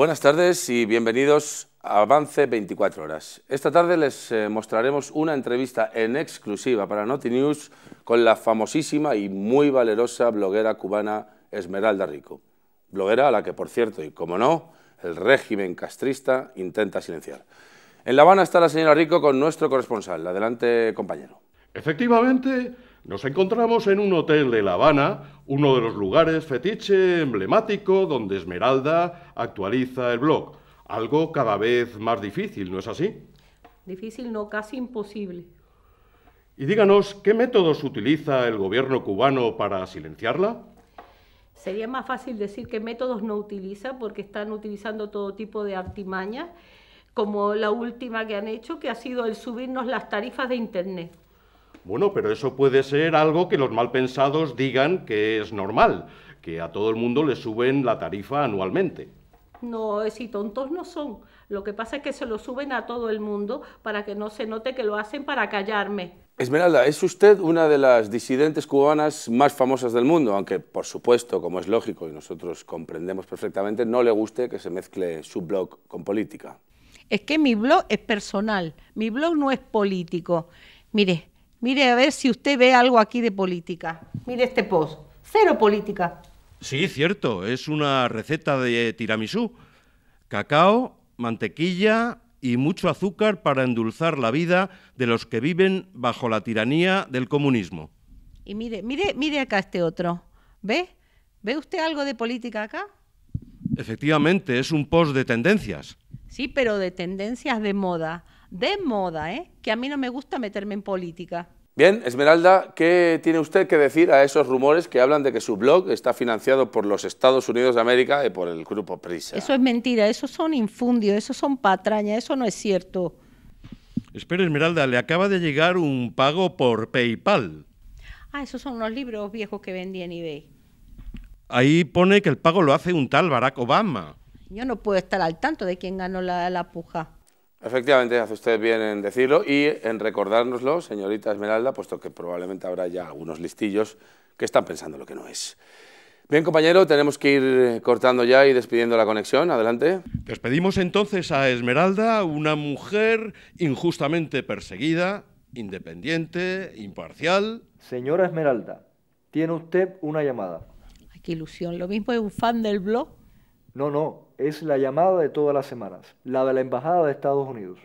Buenas tardes y bienvenidos a Avance 24 Horas. Esta tarde les eh, mostraremos una entrevista en exclusiva para NotiNews News con la famosísima y muy valerosa bloguera cubana Esmeralda Rico. Bloguera a la que, por cierto, y como no, el régimen castrista intenta silenciar. En La Habana está la señora Rico con nuestro corresponsal. Adelante, compañero. Efectivamente, nos encontramos en un hotel de La Habana, uno de los lugares fetiche emblemático donde Esmeralda actualiza el blog. Algo cada vez más difícil, ¿no es así? Difícil, no, casi imposible. Y díganos, ¿qué métodos utiliza el gobierno cubano para silenciarla? Sería más fácil decir qué métodos no utiliza porque están utilizando todo tipo de artimañas, como la última que han hecho, que ha sido el subirnos las tarifas de Internet. Bueno, pero eso puede ser algo que los malpensados digan que es normal, que a todo el mundo le suben la tarifa anualmente. No, si tontos no son. Lo que pasa es que se lo suben a todo el mundo para que no se note que lo hacen para callarme. Esmeralda, es usted una de las disidentes cubanas más famosas del mundo, aunque por supuesto, como es lógico y nosotros comprendemos perfectamente, no le guste que se mezcle su blog con política. Es que mi blog es personal, mi blog no es político. Mire, Mire a ver si usted ve algo aquí de política. Mire este post. Cero política. Sí, cierto. Es una receta de tiramisú. Cacao, mantequilla y mucho azúcar para endulzar la vida de los que viven bajo la tiranía del comunismo. Y mire, mire, mire acá este otro. ¿Ve? ¿Ve usted algo de política acá? Efectivamente, es un post de tendencias. Sí, pero de tendencias de moda de moda, ¿eh? que a mí no me gusta meterme en política. Bien, Esmeralda, ¿qué tiene usted que decir a esos rumores que hablan de que su blog está financiado por los Estados Unidos de América y por el grupo Prisa? Eso es mentira, eso son infundios, eso son patrañas, eso no es cierto. Espera, Esmeralda, le acaba de llegar un pago por PayPal. Ah, esos son unos libros viejos que vendí en eBay. Ahí pone que el pago lo hace un tal Barack Obama. Yo no puedo estar al tanto de quién ganó la puja. Efectivamente, hace usted bien en decirlo y en recordárnoslo, señorita Esmeralda, puesto que probablemente habrá ya algunos listillos que están pensando lo que no es. Bien, compañero, tenemos que ir cortando ya y despidiendo la conexión. Adelante. Despedimos entonces a Esmeralda, una mujer injustamente perseguida, independiente, imparcial. Señora Esmeralda, tiene usted una llamada. qué ilusión. Lo mismo es un fan del blog no, no, es la llamada de todas las semanas, la de la Embajada de Estados Unidos.